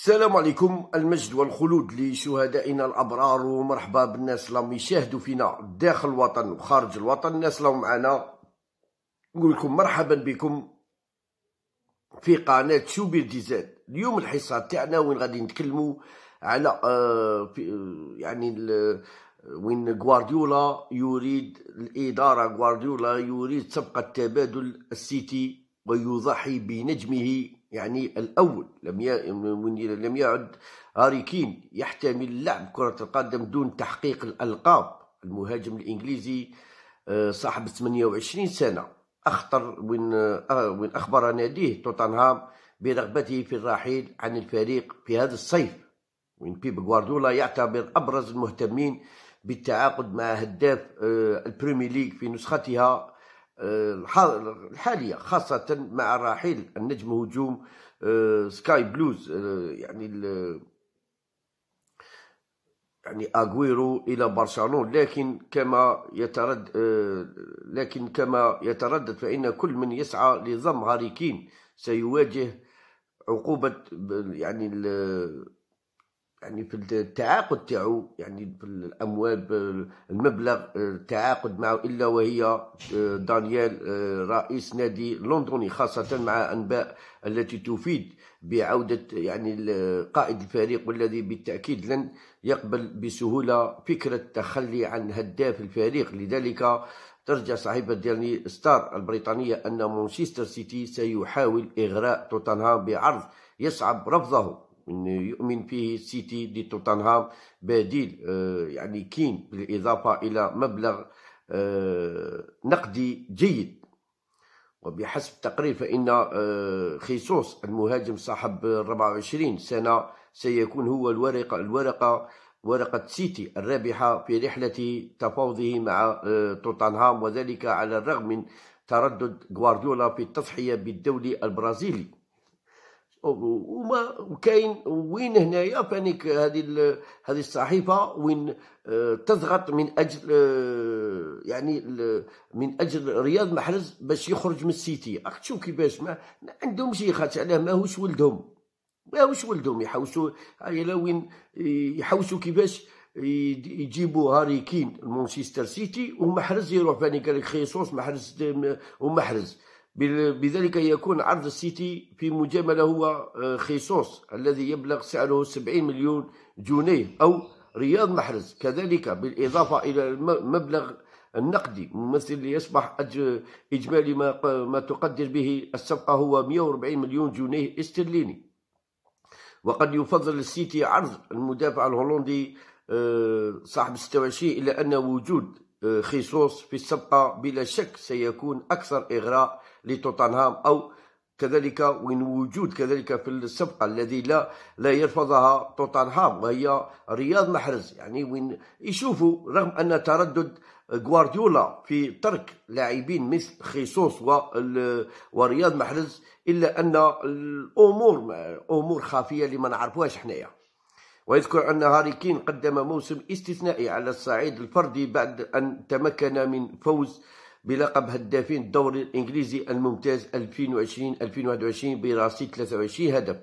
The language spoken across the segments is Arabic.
السلام عليكم المجد والخلود لشهدائنا الابرار ومرحبا بالناس اللي يشاهدوا فينا داخل الوطن وخارج الوطن الناس اللي معنا نقول لكم مرحبا بكم في قناه شوبير ديزاد اليوم الحصه تاعنا وين غادي نتكلموا على آه, آه، يعني وين غوارديولا يريد الاداره غوارديولا يريد صفقه تبادل السيتي ويضحي بنجمه يعني الأول لم لم يعد هاري كين يحتمل لعب كرة القدم دون تحقيق الألقاب المهاجم الإنجليزي آه، صاحب 28 سنة أخطر من آه، أخبر ناديه توتنهام برغبته في الرحيل عن الفريق في هذا الصيف وين بيب غوارديولا يعتبر أبرز المهتمين بالتعاقد مع هداف آه، البريمير ليغ في نسختها الحالية خاصة مع رحيل النجم هجوم آه، سكاي بلوز آه، يعني يعني اغويرو الى برشلونه لكن كما يترد آه، لكن كما يتردد فان كل من يسعى لضم هاري كين سيواجه عقوبه يعني يعني في التعاقد تاعو يعني في الاموال المبلغ آه، التعاقد معه الا وهي آه، دانيال آه، رئيس نادي لندني خاصه مع انباء التي تفيد بعوده يعني قائد الفريق والذي بالتاكيد لن يقبل بسهوله فكره التخلي عن هداف الفريق لذلك ترجع صحيفة ديرني ستار البريطانية أن مانشستر سيتي سيحاول إغراء توتنهام بعرض يصعب رفضه من يؤمن فيه سيتي دي توتنهام بديل آه، يعني كين بالإضافة إلى مبلغ آه، نقدي جيد وبحسب التقرير فإن آه، خيسوس المهاجم صاحب 24 سنة سيكون هو الورقة الورقة ورقة سيتي الرابحة في رحلة تفاوضه مع توتنهام وذلك على الرغم من تردد غوارديولا في التضحية بالدولي البرازيلي وما وكاين وين هنايا فانيك هذه هذه الصحيفه وين آه، تضغط من اجل آه، يعني من اجل رياض محرز باش يخرج من السيتي راك تشوف كيفاش ما عندهمش يخرج علاه ماهوش ولدهم ماهوش ولدهم يحوسوا الى وين يحوسوا كيفاش يجيبوا هاري كين مانشستر سيتي ومحرز يروح فانيك خيسوس محرز ومحرز بذلك يكون عرض السيتي في مجاملة هو آه، خيسوس الذي يبلغ سعره 70 مليون جنيه أو رياض محرز كذلك بالإضافة إلى المبلغ النقدي ممثل ليصبح إجمالي ما, ما تقدر به الصفقة هو 140 مليون جنيه استرليني وقد يفضل السيتي عرض المدافع الهولندي آه، صاحب 26 إلا أن وجود خيسوس في السبقة بلا شك سيكون أكثر إغراء لتوتنهام أو كذلك وين وجود كذلك في السبقة الذي لا لا يرفضها توتنهام وهي رياض محرز يعني وين يشوفوا رغم أن تردد غوارديولا في ترك لاعبين مثل خيسوس ورياض محرز إلا أن الأمور أمور خافية اللي ما نعرفوهاش حنايا ويذكر أن هاري كين قدم موسم استثنائي على الصعيد الفردي بعد أن تمكن من فوز بلقب هدافين الدوري الإنجليزي الممتاز 2020-2021 برصيد 23 هدف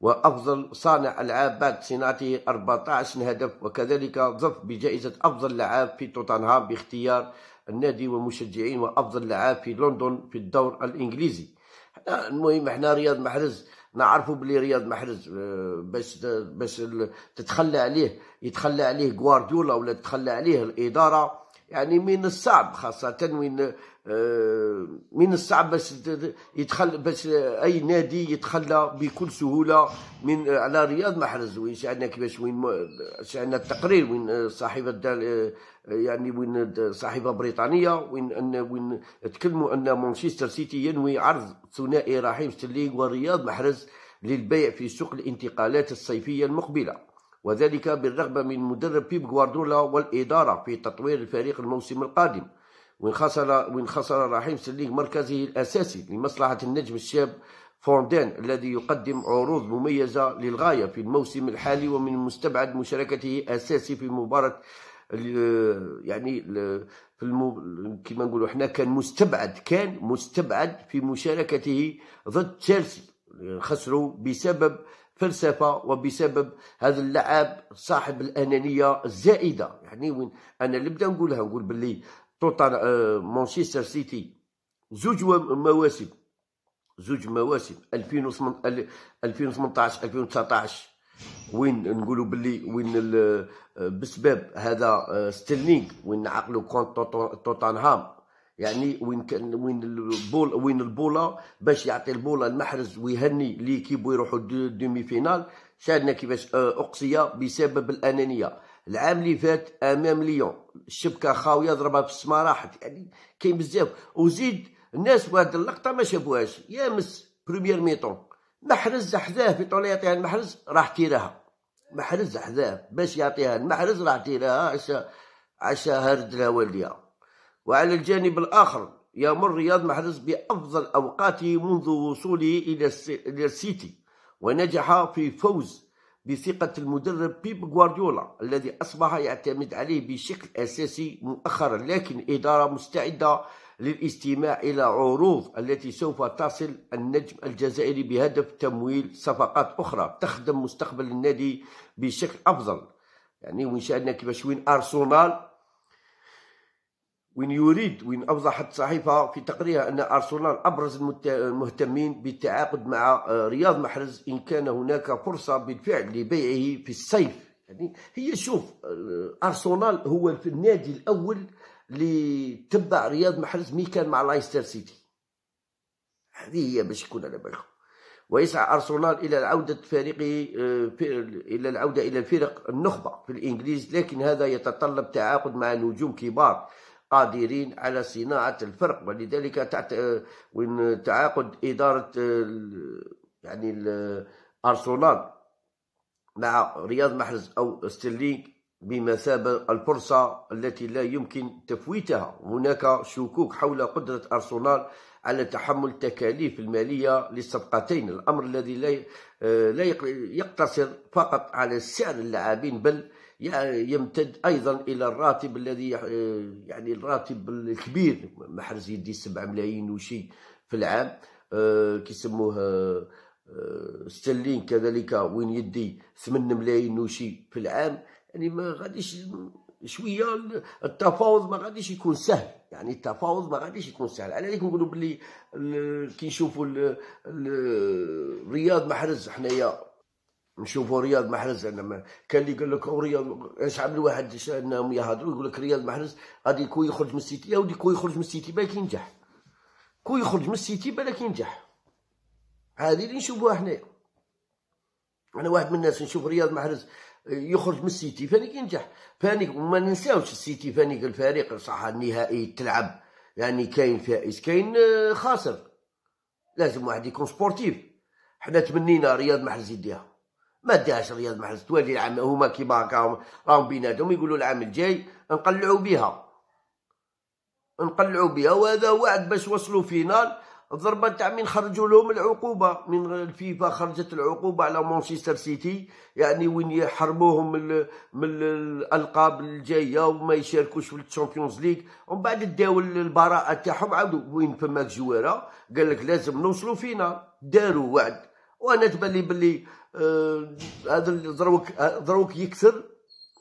وأفضل صانع ألعاب بعد صناعته 14 هدف وكذلك ظف بجائزة أفضل لعاب في توتنهام باختيار النادي ومشجعين وأفضل لعاب في لندن في الدور الإنجليزي المهم احنا رياض محرز نعرفوا بلي رياض محرز آه، باش باش تتخلى عليه يتخلى عليه غوارديولا ولا تتخلى عليه الاداره يعني من الصعب خاصة من آه، من الصعب باش يتخلى باش اي نادي يتخلى بكل سهوله من على رياض محرز وين شعلنا كيفاش وين شعلنا التقرير وين صاحبه آه، يعني وين صاحبه بريطانيه وين ان وين تكلموا ان مانشستر سيتي ينوي عرض ثنائي رحيم سترلينغ ورياض محرز للبيع في سوق الانتقالات الصيفيه المقبله وذلك بالرغبة من مدرب بيب غوارديولا والإدارة في تطوير الفريق الموسم القادم وإن خسر وإن خسر رحيم سليك مركزه الأساسي لمصلحة النجم الشاب فوندين الذي يقدم عروض مميزة للغاية في الموسم الحالي ومن المستبعد مشاركته أساسي في مباراة يعني في المو... كما نقولوا احنا كان مستبعد كان مستبعد في مشاركته ضد تشيلسي خسروا بسبب فلسفه وبسبب هذا اللعب صاحب الانانيه الزائده يعني وين انا اللي بدا نقولها نقول باللي توتال آه، مانشستر سيتي زوج مواسم زوج مواسم 2018 2019 وين نقولوا باللي وين آه، بسبب هذا ستيرلينغ آه، وين عقلوا كونت توتنهام يعني وين كان وين البول وين البوله باش يعطي البوله المحرز ويهني ليكيب ويروحوا دومي فينال شاهدنا كيفاش آه، اقصي بسبب الانانيه العام اللي فات امام ليون الشبكه خاويه ضربها في السما راحت يعني كاين بزاف وزيد الناس واحد اللقطه ما شافوهاش يا مس بريمير ميتون محرز حذاه في طول يعطيها المحرز راح تيراها محرز حذاه باش يعطيها المحرز راح تيراها عشا عشا هرد لها والديها وعلى الجانب الآخر يمر رياض محرز بأفضل أوقاته منذ وصوله إلى السيتي ونجح في فوز بثقة المدرب بيب غوارديولا الذي أصبح يعتمد عليه بشكل أساسي مؤخرا لكن إدارة مستعدة للاستماع إلى عروض التي سوف تصل النجم الجزائري بهدف تمويل صفقات أخرى تخدم مستقبل النادي بشكل أفضل يعني وإن شاء كيفاش وين أرسنال وين يريد وين أوضحت صحيفة في تقريرها أن أرسنال أبرز المهتمين بالتعاقد مع آه، رياض محرز إن كان هناك فرصة بالفعل لبيعه في الصيف يعني هي شوف آه، أرسنال هو في النادي الأول اللي تبع رياض محرز مي كان مع لايستر سيتي هذه هي باش يكون على بالكم ويسعى أرسنال إلى عودة فريقه آه، إلى العودة إلى الفرق النخبة في الإنجليز لكن هذا يتطلب تعاقد مع نجوم كبار قادرين على صناعة الفرق ولذلك تحت آه، تعاقد إدارة آه، يعني أرسنال مع رياض محرز أو ستيرلينغ بمثابة الفرصة التي لا يمكن تفويتها هناك شكوك حول قدرة أرسنال على تحمل التكاليف المالية للصفقتين الأمر الذي لا آه، يقتصر فقط على سعر اللاعبين بل يمتد ايضا الى الراتب الذي آه، يعني الراتب الكبير محرز يدي 7 ملايين وشي في العام آه، كيسموه ستالين كذلك وين يدي 8 ملايين وشي في العام يعني ما غاديش شويه التفاوض ما غاديش يكون سهل يعني التفاوض ما غاديش يكون سهل على ليكم نقولوا بلي كي نشوفوا رياض محرز حنايا نشوفوا رياض محرز انا كان اللي قال لك رياض شعب الواحد انهم يهضروا يقول لك رياض محرز غادي كون يخرج من السيتي او كون يخرج من السيتي بالك ينجح كون يخرج من السيتي بالك ينجح هذه اللي نشوفوها حنايا انا واحد من الناس نشوف رياض محرز يخرج من السيتي فانيك ينجح فانيك وما ننساوش السيتي فانيك الفريق صح النهائي تلعب يعني كاين فائز كاين آه، خاسر لازم واحد يكون سبورتيف حنا تمنينا رياض محرز يديها ما داش رياض محرز توالي العام هما كيما هكا راهم بيناتهم يقولوا العام الجاي نقلعوا بها نقلعوا بها وهذا وعد باش وصلوا فينال الضربه تاع مين خرجوا لهم العقوبه من الفيفا خرجت العقوبه على مانشستر سيتي يعني وين يحرموهم من من الالقاب الجايه وما يشاركوش في الشامبيونز ليغ ومن بعد داو البراءه تاعهم عاودوا وين فماك جويره قال لك لازم نوصلوا فينا داروا وعد وانا تبان لي باللي آه، هذا آه دروك دروك يكثر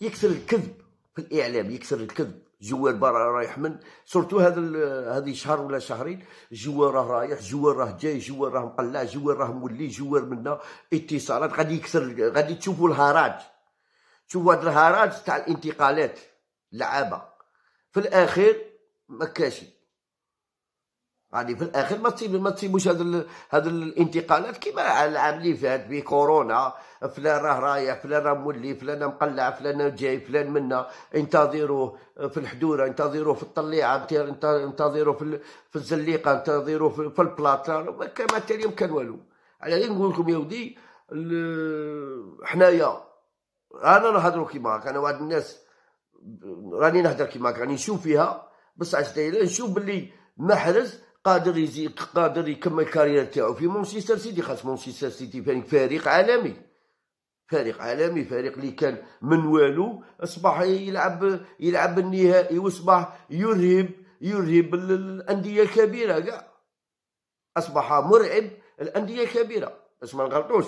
يكثر الكذب في الاعلام يكثر الكذب الجوار برا رايح من سورتو هذا هذه شهر ولا شهرين الجوار راه رايح الجوار راه جاي الجوار راه مقلع الجوار راه مولي الجوار منا اتصالات غادي يكسر غادي تشوفوا الهراج تشوفوا هذا الهراج تاع الانتقالات اللعابه في الاخير ما كاشي غادي في الاخر ما تسيب ما تسيبوش هاد هاد الانتقالات كما العام اللي فات بكورونا كورونا فلان راه رايح فلان راه مولي فلان مقلع فلان جاي فلان منا انتظروه في الحدوره انتظروه في الطليعه انتظروه في في الزليقه انتظروه في البلاط ما حتى ما كان والو على غير نقول لكم يا ودي حنايا انا نهضروا كيما هكا انا واحد الناس راني نهضر كيما هكا راني نشوف فيها بصح عشت نشوف باللي محرز قادر يزيد قادر يكمل الكاريير تاعو في مانشستر سيتي خاص مانشستر سيتي فريق, فريق عالمي فريق عالمي فريق اللي كان من والو اصبح يلعب يلعب النهائي واصبح يرهب يرهب الانديه الكبيره كاع اصبح مرعب الانديه الكبيره باش ما نغلطوش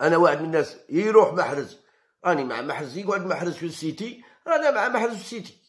انا واحد من الناس يروح محرز راني مع محرز يقعد محرز في السيتي رانا مع محرز في السيتي